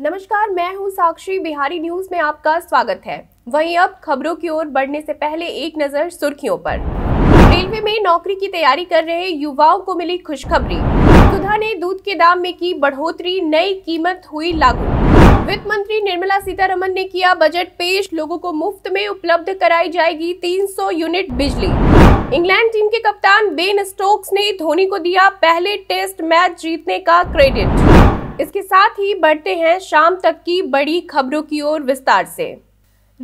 नमस्कार मैं हूं साक्षी बिहारी न्यूज में आपका स्वागत है वहीं अब खबरों की ओर बढ़ने से पहले एक नजर सुर्खियों पर रेलवे में नौकरी की तैयारी कर रहे युवाओं को मिली खुशखबरी सुधा ने दूध के दाम में की बढ़ोतरी नई कीमत हुई लागू वित्त मंत्री निर्मला सीतारमन ने किया बजट पेश लोगों को मुफ्त में उपलब्ध कराई जाएगी 300 यूनिट बिजली इंग्लैंड टीम के कप्तान बेन स्टोक्स ने धोनी को दिया पहले टेस्ट मैच जीतने का क्रेडिट इसके साथ ही बढ़ते हैं शाम तक की बड़ी खबरों की ओर विस्तार से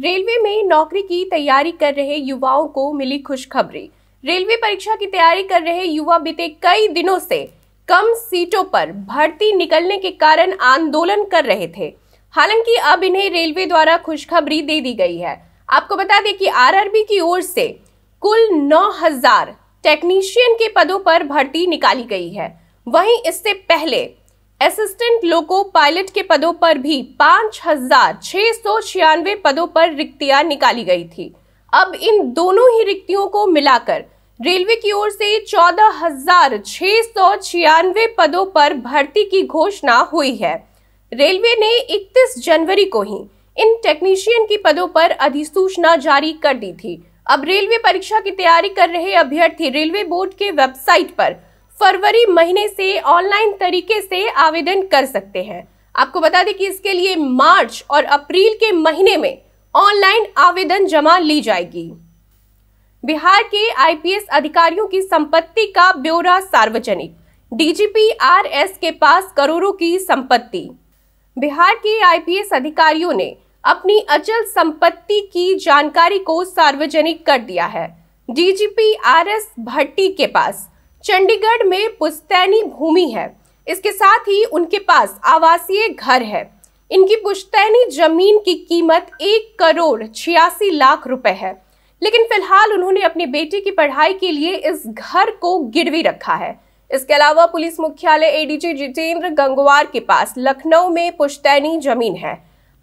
रेलवे में नौकरी की तैयारी कर रहे युवाओं को मिली खुशखबरी रेलवे परीक्षा की तैयारी कर रहे युवा बीते कई दिनों से कम सीटों पर भर्ती निकलने के कारण आंदोलन कर रहे थे हालांकि अब इन्हें रेलवे द्वारा खुशखबरी दे दी गई है आपको बता दें कि आरआरबी की ओर से कुल 9000 टेक्नीशियन के पदों पर भर्ती निकाली गई है वहीं इससे पहले असिस्टेंट लोको पायलट के पदों पर भी पांच हजार छह सौ छियानवे पदों पर रिक्तियां निकाली गई थी अब इन दोनों ही रिक्तियों को मिलाकर रेलवे की ओर से चौदह हजार छह सौ छियानवे पदों पर भर्ती की घोषणा हुई है रेलवे ने 31 जनवरी को ही इन टेक्नीशियन की पदों पर अधिसूचना जारी कर दी थी अब रेलवे परीक्षा की तैयारी कर रहे अभ्यर्थी रेलवे बोर्ड के वेबसाइट पर फरवरी महीने से ऑनलाइन तरीके से आवेदन कर सकते हैं आपको बता दें कि इसके लिए मार्च और अप्रैल के महीने में ऑनलाइन आवेदन जमा ली जाएगी बिहार के आईपीएस अधिकारियों की संपत्ति का ब्यौरा सार्वजनिक डीजीपी आरएस के पास करोड़ों की संपत्ति बिहार के आईपीएस अधिकारियों ने अपनी अचल संपत्ति की जानकारी को सार्वजनिक कर दिया है डीजीपी आरएस भट्टी के पास चंडीगढ़ में पुश्तैनी भूमि है इसके साथ ही उनके पास आवासीय घर है इनकी पुश्तैनी जमीन की कीमत एक करोड़ छियासी लाख रुपए है लेकिन फिलहाल उन्होंने अपने बेटे की पढ़ाई के लिए इस घर को गिरवी रखा है इसके अलावा पुलिस मुख्यालय एडीजी जितेंद्र गंगवार के पास लखनऊ में पुश्तैनी जमीन है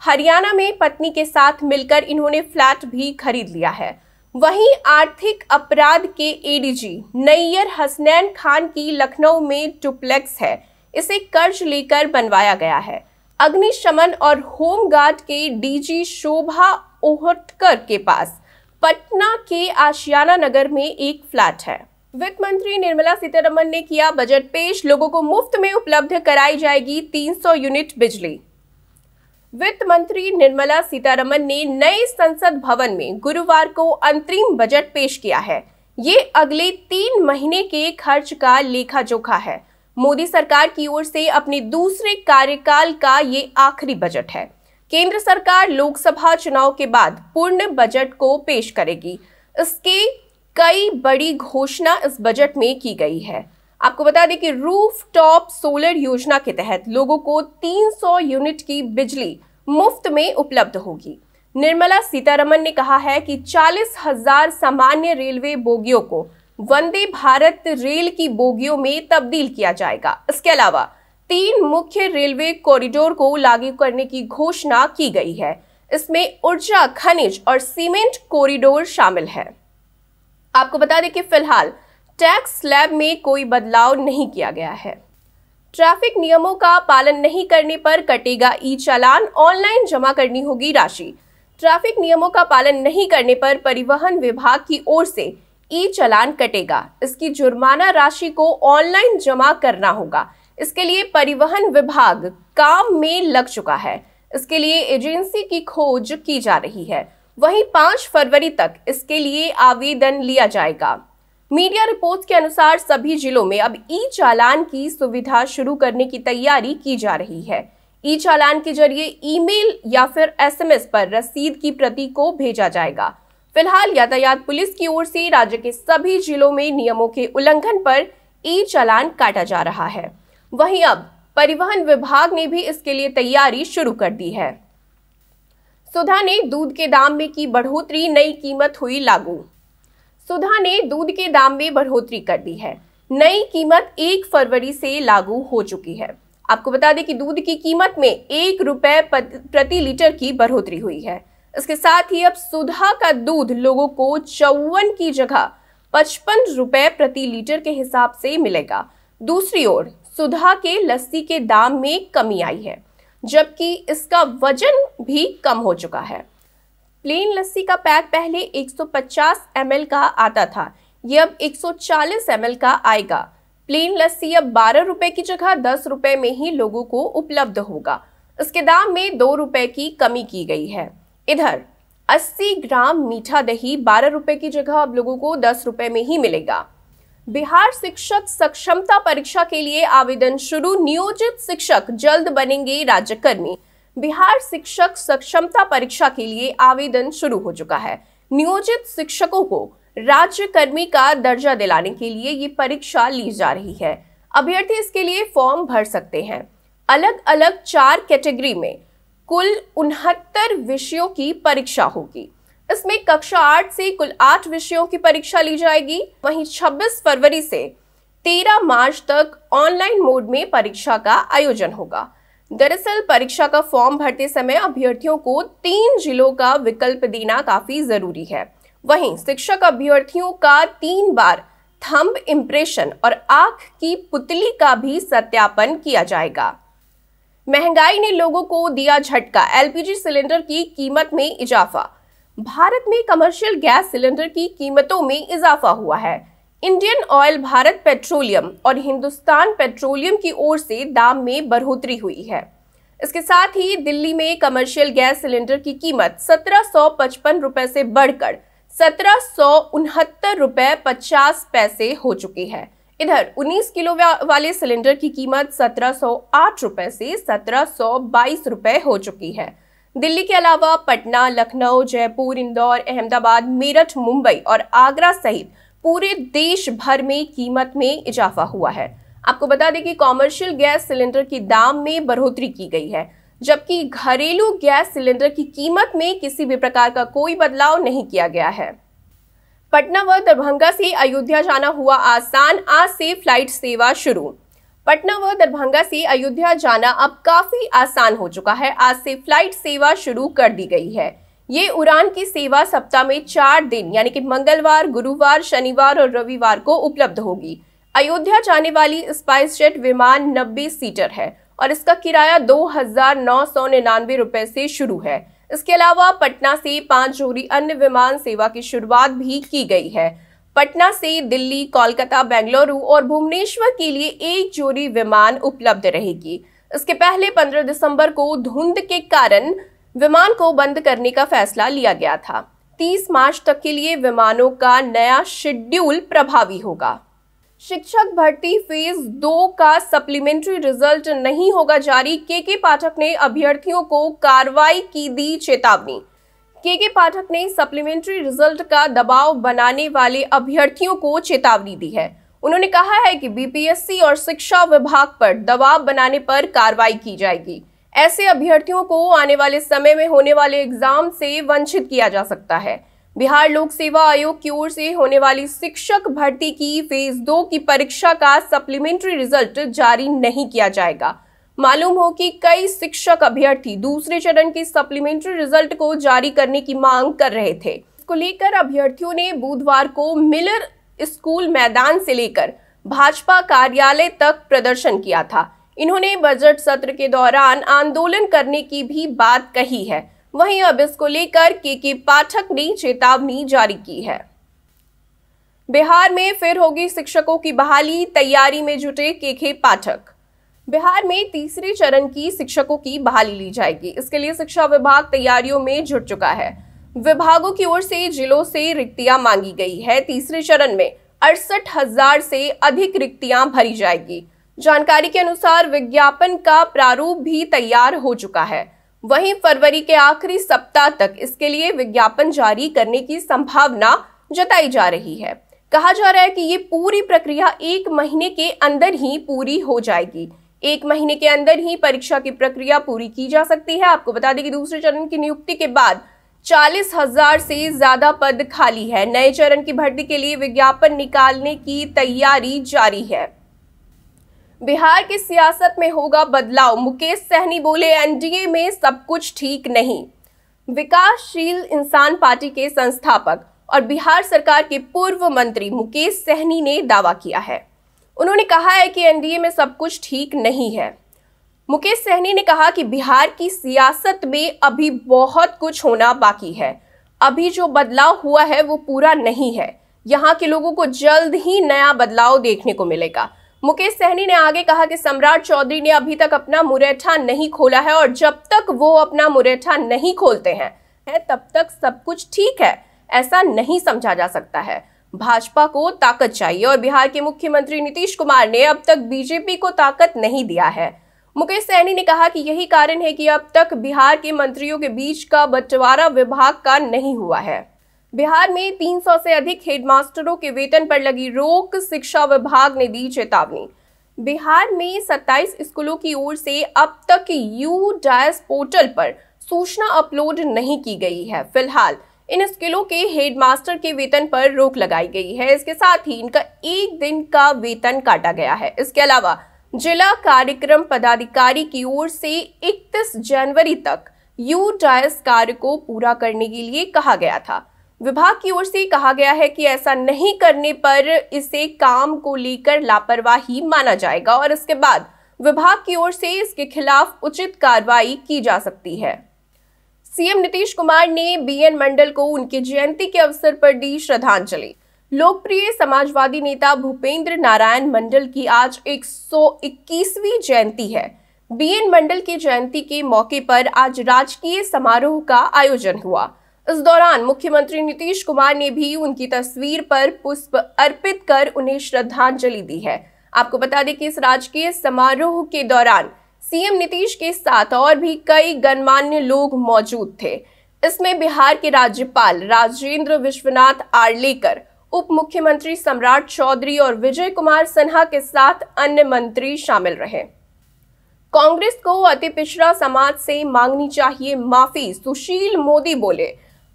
हरियाणा में पत्नी के साथ मिलकर इन्होंने फ्लैट भी खरीद लिया है वहीं आर्थिक अपराध के एडीजी नैयर हसनैन खान की लखनऊ में डुप्लेक्स है इसे कर्ज लेकर बनवाया गया है अग्निशमन और होमगार्ड के डीजी शोभा ओहटकर के पास पटना के आशियाना नगर में एक फ्लैट है वित्त मंत्री निर्मला सीतारमन ने किया बजट पेश लोगों को मुफ्त में उपलब्ध कराई जाएगी 300 यूनिट बिजली वित्त मंत्री निर्मला सीतारमन ने नए संसद भवन में गुरुवार को अंतरिम बजट पेश किया है ये अगले तीन महीने के खर्च का लेखा जोखा है मोदी सरकार की ओर से अपने दूसरे कार्यकाल का ये आखिरी बजट है केंद्र सरकार लोकसभा चुनाव के बाद पूर्ण बजट को पेश करेगी इसके कई बड़ी घोषणा इस बजट में की गई है आपको बता दें कि रूफ टॉप सोलर योजना के तहत लोगों को 300 यूनिट की बिजली मुफ्त में उपलब्ध होगी निर्मला सीतारमन ने कहा है कि चालीस हजार सामान्य रेलवे बोगियों को वंदे भारत रेल की बोगियों में तब्दील किया जाएगा इसके अलावा तीन मुख्य रेलवे कॉरिडोर को लागू करने की घोषणा की गई है इसमें ऊर्जा खनिज और सीमेंट कॉरिडोर शामिल है आपको बता दें कि फिलहाल टैक्स स्लैब में कोई बदलाव नहीं किया गया है ट्रैफिक नियमों का पालन नहीं करने पर कटेगा ई चालान ऑनलाइन जमा करनी होगी राशि ट्रैफिक नियमों का पालन नहीं करने पर परिवहन विभाग की ओर से ई चालान कटेगा इसकी जुर्माना राशि को ऑनलाइन जमा करना होगा इसके लिए परिवहन विभाग काम में लग चुका है इसके लिए एजेंसी की खोज की जा रही है वहीं पांच फरवरी तक इसके लिए आवेदन लिया जाएगा मीडिया रिपोर्ट्स के अनुसार सभी जिलों में अब ई चालान की सुविधा शुरू करने की तैयारी की जा रही है ई चालान के जरिए ईमेल या फिर एसएमएस पर रसीद की प्रति को भेजा जाएगा फिलहाल यातायात पुलिस की ओर से राज्य के सभी जिलों में नियमों के उल्लंघन पर ई चालान काटा जा रहा है वहीं अब परिवहन विभाग ने भी इसके लिए तैयारी शुरू कर दी है सुधा ने दूध के दाम में की बढ़ोतरी नई कीमत हुई लागू सुधा ने दूध के दाम में बढ़ोतरी कर दी है नई कीमत एक फरवरी से लागू हो चुकी है आपको बता दें कि दूध की कीमत में एक रुपए प्रति लीटर की बढ़ोतरी हुई है इसके साथ ही अब सुधा का दूध लोगों को चौवन की जगह पचपन रुपए प्रति लीटर के हिसाब से मिलेगा दूसरी ओर सुधा के लस्सी के दाम में कमी आई है जबकि इसका वजन भी कम हो चुका है प्लेन लस्सी का पैक पहले 150 ml का आता था ये अब 140 ml का आएगा प्लेन लस्सी अब बारह रुपए की जगह दस रुपए में ही लोगों को उपलब्ध होगा इसके दाम में दो रुपए की कमी की गई है इधर 80 ग्राम मीठा दही बारह रुपए की जगह अब लोगों को दस रुपए में ही मिलेगा बिहार शिक्षक सक्षमता परीक्षा के लिए आवेदन शुरू नियोजित शिक्षक जल्द बनेंगे राज्यकर्मी बिहार शिक्षक सक्षमता परीक्षा के लिए आवेदन शुरू हो चुका है नियोजित शिक्षकों को राज्य कर्मी का दर्जा दिलाने के लिए ये परीक्षा ली जा रही है अभ्यर्थी इसके लिए फॉर्म भर सकते हैं अलग अलग चार कैटेगरी में कुल उनहत्तर विषयों की परीक्षा होगी इसमें कक्षा आठ से कुल आठ विषयों की परीक्षा ली जाएगी वहीं 26 फरवरी से 13 मार्च तक ऑनलाइन मोड में परीक्षा का आयोजन होगा दरअसल परीक्षा का फॉर्म भरते समय अभ्यर्थियों को तीन जिलों का विकल्प देना काफी जरूरी है वहीं शिक्षक अभ्यर्थियों का तीन बार थंब इम्प्रेशन और आंख की पुतली का भी सत्यापन किया जाएगा महंगाई ने लोगों को दिया झटका एलपीजी सिलेंडर की कीमत में इजाफा भारत में कमर्शियल गैस सिलेंडर की कीमतों में इजाफा हुआ है इंडियन ऑयल भारत पेट्रोलियम और हिंदुस्तान पेट्रोलियम की ओर से दाम में बढ़ोतरी हुई है इसके साथ ही दिल्ली में कमर्शियल गैस सिलेंडर की कीमत सत्रह सौ पचपन रुपए से बढ़कर सत्रह सौ उनहत्तर रुपए पचास पैसे हो चुकी है इधर 19 किलो वाले सिलेंडर की कीमत सत्रह सौ आठ रुपए से सत्रह सौ बाईस रुपए हो चुकी है दिल्ली के अलावा पटना लखनऊ जयपुर इंदौर अहमदाबाद मेरठ मुंबई और आगरा सहित पूरे देश भर में कीमत में इजाफा हुआ है आपको बता दें कि कॉमर्शियल गैस सिलेंडर की दाम में बढ़ोतरी की गई है जबकि घरेलू गैस सिलेंडर की कीमत में किसी भी प्रकार का कोई बदलाव नहीं किया गया है पटना व दरभंगा से अयोध्या जाना हुआ आसान आज से फ्लाइट सेवा शुरू पटना व दरभंगा से अयोध्या जाना अब काफी आसान हो चुका है आज से फ्लाइट सेवा शुरू कर दी गई है ये उड़ान की सेवा सप्ताह में चार दिन यानी कि मंगलवार गुरुवार शनिवार और रविवार को उपलब्ध होगी अयोध्या जाने वाली स्पाइस जेट विमान 90 सीटर है और इसका किराया दो हजार नौ सौ निन्यानवे रुपए से शुरू है इसके अलावा पटना से पांच जोड़ी अन्य विमान सेवा की शुरुआत भी की गई है पटना से दिल्ली कोलकाता बेंगलुरु और भुवनेश्वर के लिए एक जोड़ी विमान उपलब्ध रहेगी इसके पहले 15 दिसंबर को धुंध के कारण विमान को बंद करने का फैसला लिया गया था 30 मार्च तक के लिए विमानों का नया शेड्यूल प्रभावी होगा शिक्षक भर्ती फेज दो का सप्लीमेंट्री रिजल्ट नहीं होगा जारी के के पाठक ने अभ्यर्थियों को कार्रवाई की दी चेतावनी के के पाठक ने सप्लीमेंट्री रिजल्ट का दबाव बनाने वाले अभ्यर्थियों को चेतावनी दी है उन्होंने कहा है कि बीपीएससी और शिक्षा विभाग पर दबाव बनाने पर कार्रवाई की जाएगी ऐसे अभ्यर्थियों को आने वाले समय में होने वाले एग्जाम से वंचित किया जा सकता है बिहार लोक सेवा आयोग की ओर से होने वाली शिक्षक भर्ती की फेज दो की परीक्षा का सप्लीमेंट्री रिजल्ट जारी नहीं किया जाएगा मालूम हो कि कई शिक्षक अभ्यर्थी दूसरे चरण की सप्लीमेंट्री रिजल्ट को जारी करने की मांग कर रहे थे इसको लेकर अभ्यर्थियों ने बुधवार को मिलर स्कूल मैदान से लेकर भाजपा कार्यालय तक प्रदर्शन किया था इन्होंने बजट सत्र के दौरान आंदोलन करने की भी बात कही है वहीं अब इसको लेकर के के पाठक ने चेतावनी जारी की है बिहार में फिर होगी शिक्षकों की बहाली तैयारी में जुटे के के पाठक बिहार में तीसरे चरण की शिक्षकों की बहाली ली जाएगी इसके लिए शिक्षा विभाग तैयारियों में जुट चुका है विभागों की ओर से जिलों से रिक्तियां मांगी गई है तीसरे चरण में अड़सठ हजार से अधिक रिक्तियां भरी जाएगी जानकारी के अनुसार विज्ञापन का प्रारूप भी तैयार हो चुका है वहीं फरवरी के आखिरी सप्ताह तक इसके लिए विज्ञापन जारी करने की संभावना जताई जा रही है कहा जा रहा है कि ये पूरी प्रक्रिया एक महीने के अंदर ही पूरी हो जाएगी एक महीने के अंदर ही परीक्षा की प्रक्रिया पूरी की जा सकती है आपको बता दें कि दूसरे चरण की नियुक्ति के बाद चालीस हजार से ज्यादा पद खाली है नए चरण की भर्ती के लिए विज्ञापन निकालने की तैयारी जारी है बिहार की सियासत में होगा बदलाव मुकेश सहनी बोले एनडीए में सब कुछ ठीक नहीं विकासशील इंसान पार्टी के संस्थापक और बिहार सरकार के पूर्व मंत्री मुकेश सहनी ने दावा किया है उन्होंने कहा है कि एनडीए में सब कुछ ठीक नहीं है मुकेश सहनी ने कहा कि बिहार की सियासत में अभी बहुत कुछ होना बाकी है अभी जो बदलाव हुआ है वो पूरा नहीं है यहाँ के लोगों को जल्द ही नया बदलाव देखने को मिलेगा मुकेश सहनी ने आगे कहा कि सम्राट चौधरी ने अभी तक अपना मुरैठा नहीं खोला है और जब तक वो अपना मुरैठा नहीं खोलते हैं है तब तक सब कुछ ठीक है ऐसा नहीं समझा जा सकता है भाजपा को ताकत चाहिए और बिहार के मुख्यमंत्री नीतीश कुमार ने अब तक बीजेपी को ताकत नहीं दिया है मुकेश सहनी ने कहा कि यही कारण है कि अब तक बिहार के मंत्रियों के बीच का बंटवारा विभाग का नहीं हुआ है बिहार में 300 से अधिक हेडमास्टरों के वेतन पर लगी रोक शिक्षा विभाग ने दी चेतावनी बिहार में 27 स्कूलों की ओर से अब तक यू डायस पोर्टल पर सूचना अपलोड नहीं की गई है फिलहाल इन स्कूलों के हेडमास्टर के वेतन पर रोक लगाई गई है इसके साथ ही इनका एक दिन का वेतन काटा गया है इसके अलावा जिला कार्यक्रम पदाधिकारी की ओर से 31 जनवरी तक यू डायस कार्य को पूरा करने के लिए कहा गया था विभाग की ओर से कहा गया है कि ऐसा नहीं करने पर इसे काम को लेकर लापरवाही माना जाएगा और इसके बाद विभाग की ओर से इसके खिलाफ उचित कार्रवाई की जा सकती है सीएम नीतीश कुमार ने बीएन मंडल को उनकी जयंती के अवसर पर दी श्रद्धांजलि लोकप्रिय समाजवादी नेता भूपेंद्र नारायण मंडल की आज 121वीं जयंती है बीएन मंडल की जयंती के मौके पर आज राजकीय समारोह का आयोजन हुआ इस दौरान मुख्यमंत्री नीतीश कुमार ने भी उनकी तस्वीर पर पुष्प अर्पित कर उन्हें श्रद्धांजलि दी है आपको बता दें कि इस राजकीय समारोह के दौरान सीएम नीतीश के साथ और भी कई गणमान्य लोग मौजूद थे इसमें बिहार के राज्यपाल राजेंद्र विश्वनाथ आर्लेकर उप मुख्यमंत्री सम्राट चौधरी और विजय कुमार सिन्हा के साथ अन्य मंत्री शामिल रहे कांग्रेस को अति पिछड़ा समाज से मांगनी चाहिए माफी सुशील मोदी बोले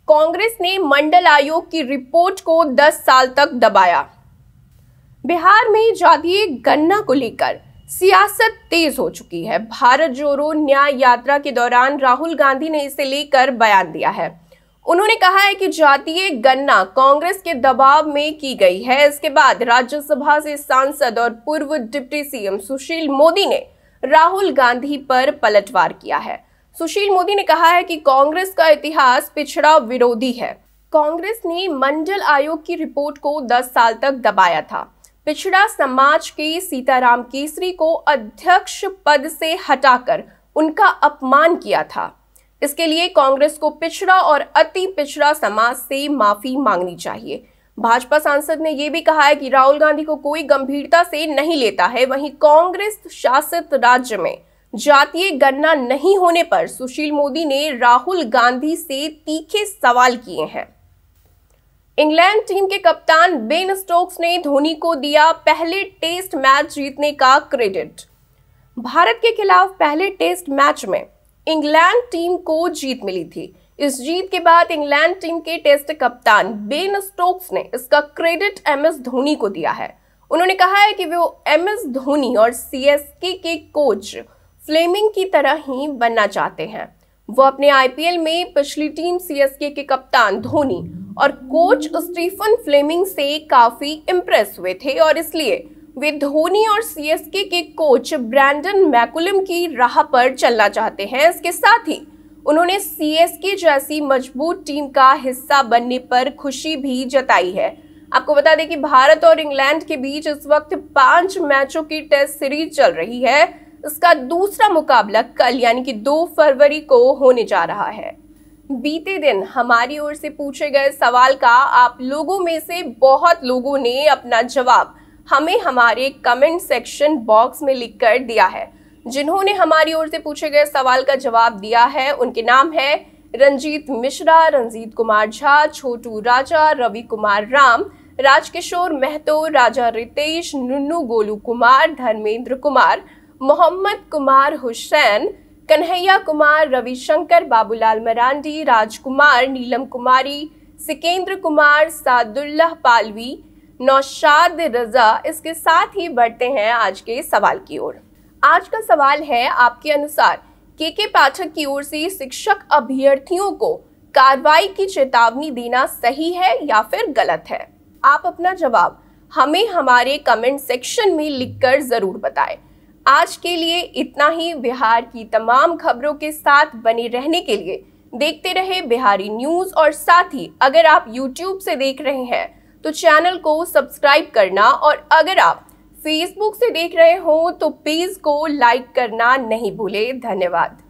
कांग्रेस ने मंडल आयोग की रिपोर्ट को 10 साल तक दबाया बिहार में जातीय गन्ना को लेकर सियासत तेज हो चुकी है भारत जोड़ो न्याय यात्रा के दौरान राहुल गांधी ने इसे लेकर बयान दिया है उन्होंने कहा है कि जातीय गन्ना कांग्रेस के दबाव में की गई है इसके बाद राज्यसभा से सांसद और पूर्व डिप्टी सीएम सुशील मोदी ने राहुल गांधी पर पलटवार किया है सुशील मोदी ने कहा है कि कांग्रेस का इतिहास पिछड़ा विरोधी है कांग्रेस ने मंडल आयोग की रिपोर्ट को 10 साल तक दबाया था पिछड़ा समाज के सीताराम केसरी को अध्यक्ष पद से हटाकर उनका अपमान किया था इसके लिए कांग्रेस को पिछड़ा और अति पिछड़ा समाज से माफी मांगनी चाहिए भाजपा सांसद ने यह भी कहा है कि राहुल गांधी को कोई गंभीरता से नहीं लेता है वहीं कांग्रेस शासित राज्य में जातीय गणना नहीं होने पर सुशील मोदी ने राहुल गांधी से तीखे सवाल किए हैं इंग्लैंड टीम के कप्तान बेन स्टोक्स ने धोनी को दिया पहले टेस्ट मैच जीतने का क्रेडिट भारत के खिलाफ पहले टेस्ट मैच में इंग्लैंड टीम को जीत मिली थी इस जीत के बाद इंग्लैंड टीम के टेस्ट कप्तान बेन स्टोक्स ने इसका क्रेडिट एम एस धोनी को दिया है उन्होंने कहा है कि वो एम एस धोनी और सी के कोच फ्लेमिंग की तरह ही बनना चाहते हैं वो अपने आईपीएल में पिछली टीम सीएसके के कप्तान धोनी और कोच स्टीफन फ्लेमिंग से काफी इम्प्रेस हुए थे और इसलिए वे धोनी और सीएसके के कोच ब्रैंडन मैकुलम की राह पर चलना चाहते हैं इसके साथ ही उन्होंने सीएसके जैसी मजबूत टीम का हिस्सा बनने पर खुशी भी जताई है आपको बता दें कि भारत और इंग्लैंड के बीच इस वक्त पांच मैचों की टेस्ट सीरीज चल रही है इसका दूसरा मुकाबला कल यानी कि 2 फरवरी को होने जा रहा है बीते दिन हमारी ओर से पूछे गए सवाल का आप लोगों में से बहुत लोगों ने अपना जवाब हमें हमारे कमेंट सेक्शन बॉक्स में लिखकर दिया है जिन्होंने हमारी ओर से पूछे गए सवाल का जवाब दिया है उनके नाम है रंजीत मिश्रा रंजीत कुमार झा छोटू राजा रवि कुमार राम राजकिशोर महतो राजा रितेश नुन्नू गोलू कुमार धर्मेंद्र कुमार मोहम्मद कुमार हुसैन कन्हैया कुमार रविशंकर बाबूलाल मरांडी राजकुमार नीलम कुमारी सिकेंद्र कुमार सादुल्लाह पालवी नौशाद रजा इसके साथ ही बढ़ते हैं आज के सवाल की ओर आज का सवाल है आपके अनुसार के के पाठक की ओर से शिक्षक अभ्यर्थियों को कार्रवाई की चेतावनी देना सही है या फिर गलत है आप अपना जवाब हमें हमारे कमेंट सेक्शन में लिखकर ज़रूर बताएं आज के लिए इतना ही बिहार की तमाम खबरों के साथ बने रहने के लिए देखते रहे बिहारी न्यूज और साथ ही अगर आप यूट्यूब से देख रहे हैं तो चैनल को सब्सक्राइब करना और अगर आप फेसबुक से देख रहे हो तो पेज को लाइक करना नहीं भूले धन्यवाद